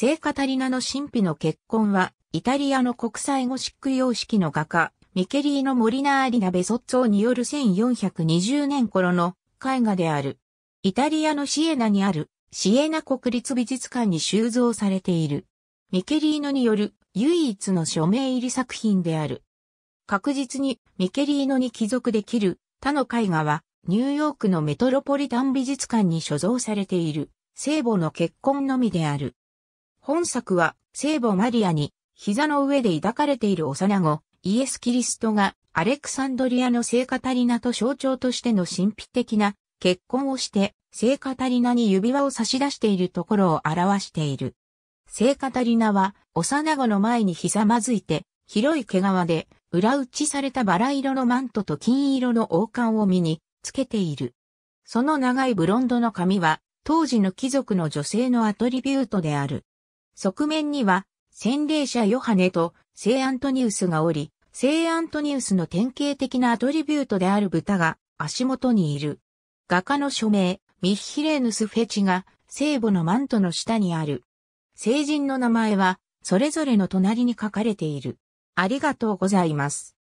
聖カタリナの神秘の結婚は、イタリアの国際ゴシック様式の画家、ミケリーノ・モリナーリナ・ベソッツォによる1420年頃の絵画である。イタリアのシエナにあるシエナ国立美術館に収蔵されている。ミケリーノによる唯一の署名入り作品である。確実にミケリーノに帰属できる他の絵画はニューヨークのメトロポリタン美術館に所蔵されている聖母の結婚のみである。本作は聖母マリアに膝の上で抱かれている幼子、イエス・キリストがアレクサンドリアの聖カタリナと象徴としての神秘的な結婚をして聖カタリナに指輪を差し出しているところを表している。聖カタリナは幼子の前にひざまずいて広い毛皮で裏打ちされたバラ色のマントと金色の王冠を身につけている。その長いブロンドの髪は当時の貴族の女性のアトリビュートである。側面には、洗礼者ヨハネと聖アントニウスがおり、聖アントニウスの典型的なアトリビュートである豚が足元にいる。画家の署名、ミッヒレーヌス・フェチが聖母のマントの下にある。聖人の名前は、それぞれの隣に書かれている。ありがとうございます。